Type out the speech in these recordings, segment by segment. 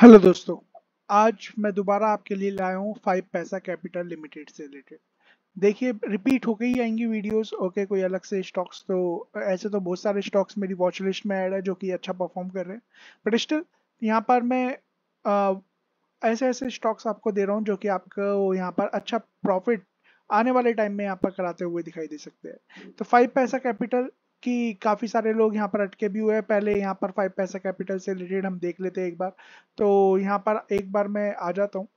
hello दोस्तों आज मैं दोबारा आपके लिए लाया हूँ फाइव पैसा कैपिटल लिमिटेड से रिलेटेड देखिए रिपीट होके ही आएंगी वीडियोस ओके कोई अलग से स्टॉक्स तो ऐसे तो बहुत सारे स्टॉक्स मेरी वॉच लिस्ट में ऐड है जो कि अच्छा परफॉर्म कर रहे हैं बट स्टिल यहाँ पर मैं आ, ऐसे ऐसे स्टॉक्स आपको दे रहा हूँ जो कि आपको यहाँ पर अच्छा प्रॉफिट आने वाले टाइम में यहाँ पर कराते हुए दिखाई दे सकते हैं तो फाइव पैसा कैपिटल कि काफ़ी सारे लोग यहाँ पर अटके भी हुए हैं पहले यहाँ पर फाइव पैसा कैपिटल से रिलेटेड हम देख लेते हैं एक बार तो यहाँ पर एक बार मैं आ जाता हूँ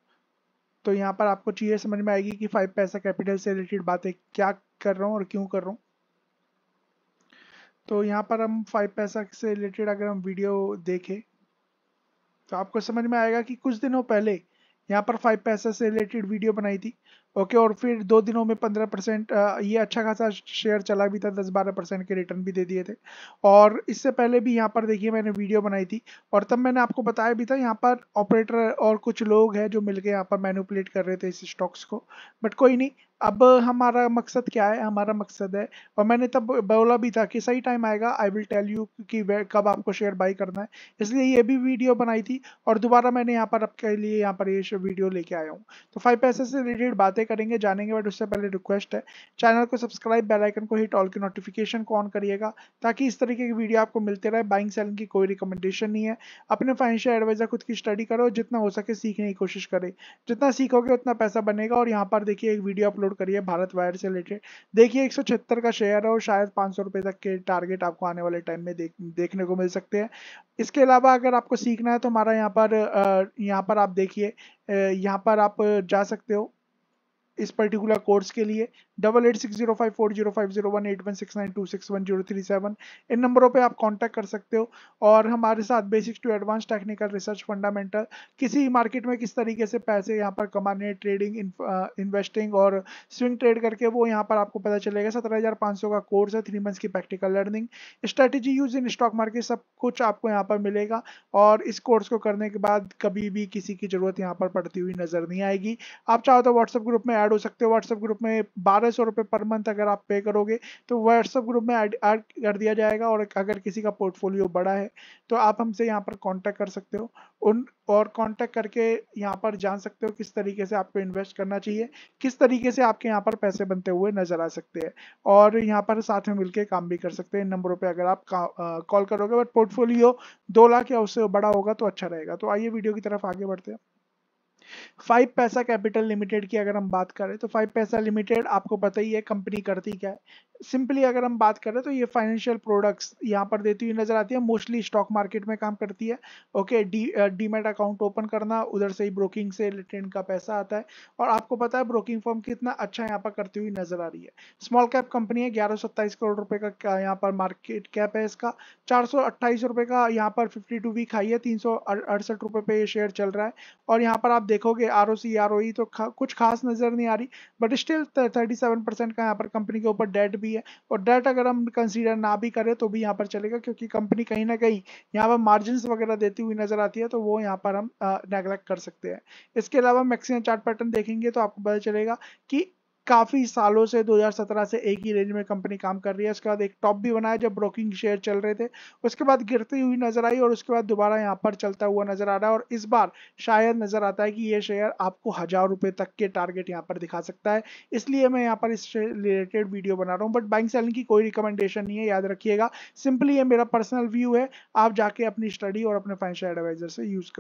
तो यहाँ पर आपको चीज़ें समझ में आएगी कि फाइव पैसा कैपिटल से रिलेटेड बातें क्या कर रहा हूँ और क्यों कर रहा हूँ तो यहाँ पर हम फाइव पैसा से रिलेटेड अगर हम वीडियो देखें तो आपको समझ में आएगा कि कुछ दिनों पहले यहाँ पर फाइव पैसे से रिलेटेड वीडियो बनाई थी ओके और फिर दो दिनों में पंद्रह परसेंट ये अच्छा खासा शेयर चला भी था दस बारह परसेंट के रिटर्न भी दे दिए थे और इससे पहले भी यहाँ पर देखिए मैंने वीडियो बनाई थी और तब मैंने आपको बताया भी था यहाँ पर ऑपरेटर और कुछ लोग हैं जो मिलके यहाँ पर मैनुपलेट कर रहे थे इस स्टॉक्स को बट कोई नहीं अब हमारा मकसद क्या है हमारा मकसद है और मैंने तब बोला भी था कि सही टाइम आएगा आई विल टेल यू कि कब आपको शेयर बाई करना है इसलिए ये भी वीडियो बनाई थी और दोबारा मैंने यहाँ पर आपके लिए यहाँ पर ये वीडियो लेके आया हूँ तो फाइव पैसे से रिलेटेड बातें करेंगे जानेंगे बट उससे पहले रिक्वेस्ट है चैनल को सब्सक्राइब बेलाइकन को हिट ऑल की नोटिफिकेशन को ऑन करिएगा ताकि इस तरीके की वीडियो आपको मिलते रहे बाइंग सेलिंग की कोई रिकमेंडेशन नहीं है अपने फाइनेंशियल एडवाइजर खुद की स्टडी करो जितना हो सके सीखने की कोशिश करें जितना सीखोगे उतना पैसा बनेगा और यहाँ पर देखिए एक वीडियो अपलोड डाउनलोड करिए भारत वायर से रिलेटेड देखिए एक का शेयर है और शायद पाँच सौ तक के टारगेट आपको आने वाले टाइम में देख, देखने को मिल सकते हैं इसके अलावा अगर आपको सीखना है तो हमारा यहाँ पर यहाँ पर आप देखिए यहाँ पर आप जा सकते हो इस पर्टिकुलर कोर्स के लिए double eight six zero five four zero five zero one eight one six nine two six one zero three seven इन नंबरों पे आप कांटेक्ट कर सकते हो और हमारे साथ basics to advance technical research fundamental किसी मार्केट में किस तरीके से पैसे यहाँ पर कमाने ट्रेडिंग इन्वेस्टिंग और स्विंग ट्रेड करके वो यहाँ पर आपको पता चलेगा सत्रह हज़ार पाँच सौ का कोर्स है थ्री मंथ्स की practical learning strategy use in stock market सब कुछ आपको यहाँ पर मिलेगा और इस कोर्स को करने के बाद कभी भी किसी की ज़रूरत यहाँ पर पड़ती हुई नज़र नहीं आएगी आप चाहो तो व्हाट्सएप ग्रुप में ऐड हो सकते हो व्हाट्सएप ग्रुप में बारह सौ रुपये पर मंथ अगर आप पे करोगे तो व्हाट्सएप ग्रुप में ऐड ऐड कर दिया जाएगा और अगर किसी का पोर्टफोलियो बड़ा है तो आप हमसे यहाँ पर कॉन्टैक्ट कर सकते हो उन और कॉन्टैक्ट करके यहाँ पर जान सकते हो किस तरीके से आपको इन्वेस्ट करना चाहिए किस तरीके से आपके यहाँ पर पैसे बनते हुए नजर आ सकते हैं और यहाँ पर साथ में मिलकर काम भी कर सकते हैं इन नंबरों पर अगर आप कॉल करोगे बट पोर्टफोलियो दो लाख या उससे बड़ा होगा तो अच्छा रहेगा तो आइए वीडियो की तरफ आगे बढ़ते हैं फाइव पैसा कैपिटल लिमिटेड की अगर हम बात करें तो फाइव पैसा लिमिटेड आपको पता ही है कंपनी करती क्या है सिंपली अगर हम बात करें तो ये फाइनेंशियल प्रोडक्ट्स यहाँ पर देती हुई नजर आती है मोस्टली स्टॉक मार्केट में काम करती है okay D demat account open करना उधर से ही ब्रोकिंग से रिटर्न का पैसा आता है और आपको पता है ब्रोकिंग फॉर्म कितना अच्छा यहाँ पर करती हुई नजर आ रही है स्मॉल कैप कंपनी है ग्यारह करोड़ रुपए का यहाँ पर मार्केट कैप है इसका चार रुपए का यहाँ पर फिफ्टी वीक हाई है तीन सौ पे ये शेयर चल रहा है और यहाँ पर आप देख देखोगे R O C R O तो खा, कुछ खास नज़र नहीं आ रही but still thirty seven percent का यहाँ पर कंपनी के ऊपर डेट भी है और डेट अगर हम कंसीडर ना भी करें तो भी यहाँ पर चलेगा क्योंकि कंपनी कहीं ना कहीं यहाँ पर मार्जिन वगैरह देती हुई नज़र आती है तो वो यहाँ पर हम नेगलेक्ट कर सकते हैं इसके अलावा मैक्सिमम चार्ट पैटर्न देखेंगे तो आपको पता चलेगा कि काफी सालों से 2017 से एक ही रेंज में कंपनी काम कर रही है उसके बाद एक टॉप भी बनाया जब ब्रोकिंग शेयर चल रहे थे उसके बाद गिरती हुई नजर आई और उसके बाद दोबारा यहाँ पर चलता हुआ नजर आ रहा है और इस बार शायद नजर आता है कि ये शेयर आपको हजार रुपए तक के टारगेट यहाँ पर दिखा सकता है इसलिए मैं यहाँ पर इससे रिलेटेड वीडियो बना रहा हूँ बट बैंक सेलिंग की कोई रिकमेंडेशन नहीं है याद रखिएगा सिंपली ये मेरा पर्सनल व्यू है आप जाके अपनी स्टडी और अपने फाइनेंशियल एडवाइजर से यूज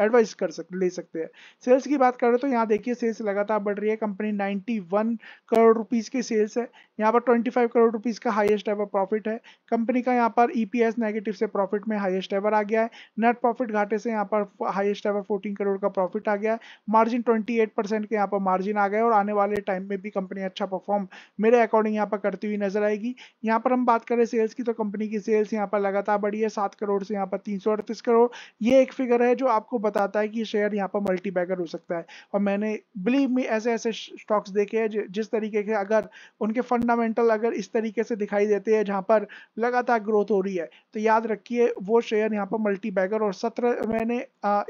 एडवाइस कर सक ले सकते हैं सेल्स की बात करें तो यहाँ देखिए सेल्स लगातार बढ़ रही है कंपनी 91 करोड़ रुपीस के सेल्स है यहाँ पर 25 करोड़ रुपीस का हाईएस्ट एवर प्रॉफिट है कंपनी का यहाँ पर ईपीएस e नेगेटिव से प्रॉफिट में हाईएस्ट एवर आ गया है नेट प्रॉफिट घाटे से यहाँ पर हाईएस्ट एवर 14 करोड़ का प्रॉफिट आ गया है मार्जिन 28 परसेंट के यहाँ पर मार्जिन आ गया और आने वाले टाइम में भी कंपनी अच्छा परफॉर्म मेरे अकॉर्डिंग यहाँ पर करती हुई नजर आएगी यहाँ पर हम बात करें सेल्स की तो कंपनी की सेल्स यहाँ पर लगातार बढ़ी है सात करोड़ से यहाँ पर तीन करोड़ ये एक फिगर है जो आपको बताता है कि शेयर यहाँ पर मल्टी बैगर हो सकता है और मैंने बिलीव मी ऐसे ऐसे स्टॉक्स देखे हैं जिस तरीके के अगर उनके फंडामेंटल अगर इस तरीके से दिखाई देते हैं जहाँ पर लगातार ग्रोथ हो रही है तो याद रखिए वो शेयर यहाँ पर मल्टी बैगर और सत्रह मैंने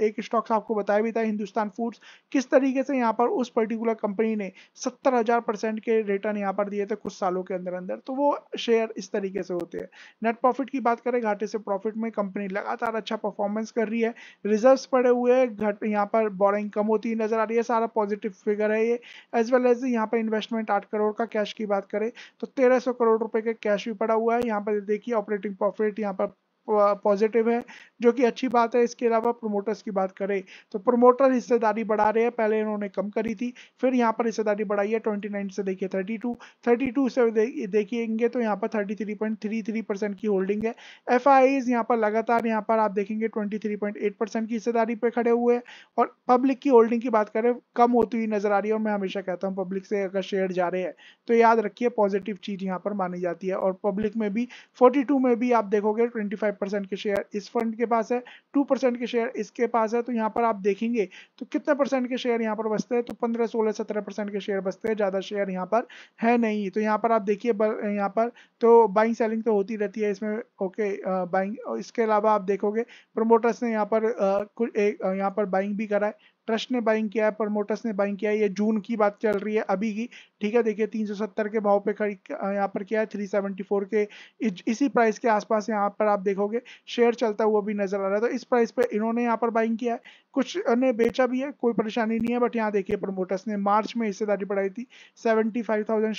एक स्टॉक्स आपको बताया भी था हिंदुस्तान फूड्स किस तरीके से यहाँ पर उस पर्टिकुलर कंपनी ने सत्तर हजार परसेंट के रिटर्न यहाँ पर दिए थे कुछ सालों के अंदर अंदर तो वो शेयर इस तरीके से होते हैं नेट प्रॉफिट की बात करें घाटे से प्रॉफिट में कंपनी लगातार अच्छा परफॉर्मेंस कर रही है रिजर्व पड़े हुए घट यहाँ पर बोरिंग कम होती नजर आ रही है सारा पॉजिटिव फिगर है ये एज वेल एज यहाँ पर इन्वेस्टमेंट आठ करोड़ का कैश की बात करें तो तेरह करोड़ रुपए का कैश भी पड़ा हुआ है यहाँ पर देखिए ऑपरेटिंग प्रॉफिट यहाँ पर पॉजिटिव है जो कि अच्छी बात है इसके अलावा प्रोमोटर्स की बात करें तो प्रोमोटर हिस्सेदारी बढ़ा रहे हैं पहले इन्होंने कम करी थी फिर यहाँ पर हिस्सेदारी बढ़ाई है ट्वेंटी नाइन से देखिए थर्टी टू थर्टी टू से देखेंगे तो यहाँ पर thirty three point three three percent की होल्डिंग है एफ आई आईज यहाँ पर लगातार यहाँ पर आप देखेंगे twenty three point eight percent की हिस्सेदारी पर खड़े हुए हैं और पब्लिक की होल्डिंग की बात करें कम होती हुई नजर आ रही है और मैं हमेशा कहता हूँ पब्लिक से अगर शेयर जा रहे हैं तो याद रखिए पॉजिटिव चीज़ यहाँ पर मानी जाती है और पब्लिक में भी फोर्टी में भी आप देखोगे ट्वेंटी फाइव परसेंट के शेयर इस फंड के पास है टू परसेंट के शेयर इसके पास है तो यहाँ पर आप देखेंगे तो कितने परसेंट के शेयर यहाँ पर बचते हैं तो पंद्रह सोलह सत्रह परसेंट के शेयर बचते हैं ज़्यादा शेयर यहाँ पर है नहीं तो यहाँ पर आप देखिए यहाँ पर तो बाइंग सेलिंग तो होती रहती है इसमें ओके बाइंग इसके अलावा आप देखोगे प्रमोटर्स ने यहाँ पर कुछ यहाँ पर बाइंग भी करा है ट्रस्ट ने बाइंग किया है प्रमोटर्स ने बाइंग किया है ये जून की बात चल रही है अभी की ठीक है देखिए 370 के भाव पे खड़ी यहाँ पर क्या है 374 के इस, इसी प्राइस के आसपास यहाँ पर आप देखोगे शेयर चलता हुआ भी नजर आ रहा है तो इस प्राइस पे इन्होंने यहाँ पर बाइंग किया है कुछ ने बेचा भी है कोई परेशानी नहीं है बट यहाँ देखिए प्रमोटर्स ने मार्च में हिस्सेदारी बढ़ाई थी seventy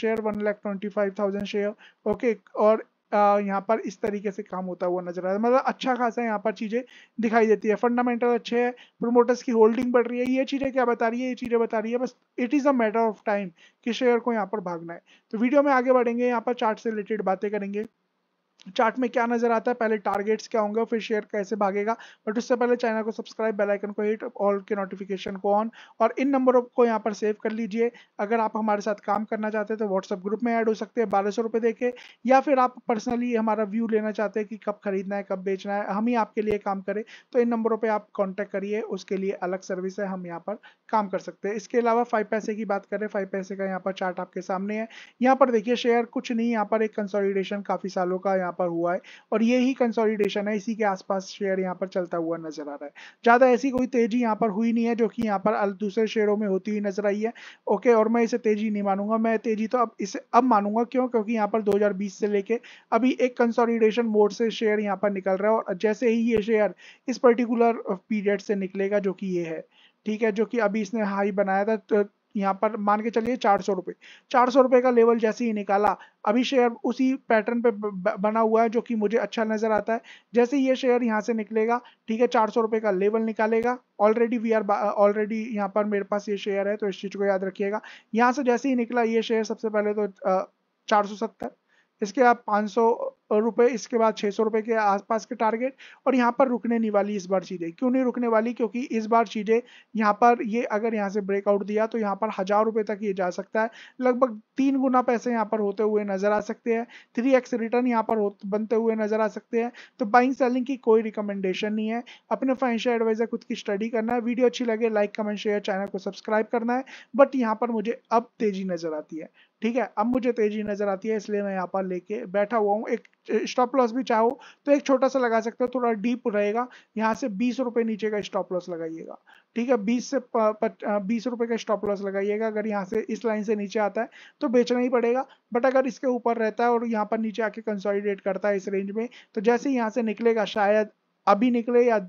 share one share okay और यहाँ पर इस तरीके से काम होता हुआ नजर आ रहा है मतलब अच्छा खासा यहाँ पर चीज़ें दिखाई देती है फंडामेंटल अच्छे है प्रोमोटर्स की होल्डिंग बढ़ रही है ये चीज़ें क्या बता रही है ये चीज़ें बता रही है बस it is a matter of time कि शेयर को यहाँ पर भागना है तो वीडियो में आगे बढ़ेंगे यहाँ पर चार्ट से रिलेटेड बातें करेंगे चार्ट में क्या नजर आता है पहले टारगेट्स क्या होंगे और फिर शेयर कैसे भागेगा बट उससे पहले चैनल को सब्सक्राइब बेल आइकन को हिट ऑल के नोटिफिकेशन को ऑन और इन नंबरों को यहाँ पर सेव कर लीजिए अगर आप हमारे साथ काम करना चाहते हैं तो व्हाट्सअप ग्रुप में ऐड हो सकते हैं बारह सौ देके या फिर आप पर्सनली हमारा व्यू लेना चाहते हैं कि कब खरीदना है कब बेचना है हम ही आपके लिए काम करें तो इन नंबरों पर आप कॉन्टैक्ट करिए उसके लिए अलग सर्विस है हम यहाँ पर काम कर सकते हैं इसके अलावा फाइव पैसे की बात करें फाइव पैसे का यहाँ पर चार्ट आपके सामने है यहाँ पर देखिए शेयर कुछ नहीं यहाँ पर एक कंसोलिडेशन काफी सालों का यहाँ यहाँ पर हुआ है और ये ही कंसोलिडेशन है इसी के आसपास शेयर यहाँ पर चलता हुआ नजर आ रहा है ज़्यादा ऐसी कोई तेजी यहाँ पर हुई नहीं है जो कि यहाँ पर दूसरे शेयरों में होती हुई नजर आई है ओके और मैं इसे तेजी नहीं मानूंगा मैं तेजी तो अब इसे अब मानूंगा क्यों क्योंकि यहाँ पर दो से लेके अभी एक कंसोलिडेशन मोड से शेयर यहाँ पर निकल रहा है और जैसे ही ये शेयर इस पर्टिकुलर पीरियड से निकलेगा जो कि ये है ठीक है जो कि अभी इसने हाई बनाया था तो यहाँ पर मान के चलिए चार सौ रुपये चार सौ रुपये का लेवल जैसे ही निकाला अभी शेयर उसी पैटर्न पे बना हुआ है जो कि मुझे अच्छा नज़र आता है जैसे ये शेयर यहाँ से निकलेगा ठीक है चार सौ रुपये का लेवल निकालेगा ऑलरेडी वी आर ऑलरेडी यहाँ पर मेरे पास ये शेयर है तो इस चीज़ को याद रखिएगा यहाँ से जैसे ही निकला ये शेयर सबसे पहले तो uh, चार इसके बाद पाँच सौ रुपए इसके बाद छः सौ रुपये के आसपास के टारगेट और यहाँ पर रुकने नहीं वाली इस बार चीज़ें क्यों नहीं रुकने वाली क्योंकि इस बार चीज़ें यहाँ पर ये अगर यहाँ से ब्रेकआउट दिया तो यहाँ पर हज़ार रुपये तक ये जा सकता है लगभग तीन गुना पैसे यहाँ पर होते हुए नज़र आ सकते हैं थ्री एक्स रिटर्न यहाँ पर बनते हुए नज़र आ सकते हैं तो बाइंग सेलिंग की कोई रिकमेंडेशन नहीं है अपने फाइनेंशियल एडवाइज़र खुद की स्टडी करना है वीडियो अच्छी लगे लाइक कमेंट शेयर चैनल को सब्सक्राइब करना है बट यहाँ पर मुझे अब तेज़ी नज़र आती है ठीक है अब मुझे तेजी नजर आती है इसलिए मैं यहाँ पर लेके बैठा हुआ हूँ एक स्टॉप लॉस भी चाहो तो एक छोटा सा लगा सकते हो थोड़ा डीप रहेगा यहाँ से बीस रुपए नीचे का स्टॉप लॉस लगाइएगा ठीक है बीस से बीस रुपए का स्टॉप लॉस लगाइएगा अगर यहाँ से इस लाइन से नीचे आता है तो बेचना ही पड़ेगा बट अगर इसके ऊपर रहता है और यहाँ पर नीचे आके कंसोलिडेट करता है इस रेंज में तो जैसे यहाँ से निकलेगा शायद अभी निकले या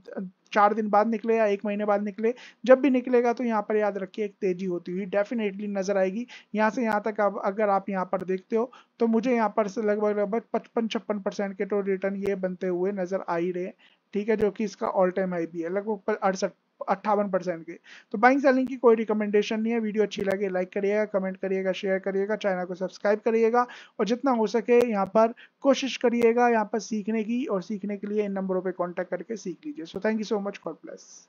चार दिन बाद निकले या एक महीने बाद निकले जब भी निकलेगा तो यहाँ पर याद रखिए एक तेजी होती हुई डेफिनेटली नजर आएगी यहाँ से यहाँ तक आप अगर आप यहाँ पर देखते हो तो मुझे यहाँ पर लगभग लगभग पचपन छप्पन परसेंट के टोटल रिटर्न ये बनते हुए नजर आ ही रहे ठीक है जो कि इसका ऑल टाइम हाई भी है लगभग अड़सठ अट्ठावन परसेंट की तो बाइंग सेलिंग की कोई रिकमेंडेशन नहीं है वीडियो अच्छी लगे लाइक करिएगा कमेंट करिएगा शेयर करिएगा चैनल को सब्सक्राइब करिएगा और जितना हो सके यहाँ पर कोशिश करिएगा यहाँ पर सीखने की और सीखने के लिए इन नंबरों पर कॉन्टैक्ट करके सीख लीजिए so thank you so much गॉड प्लस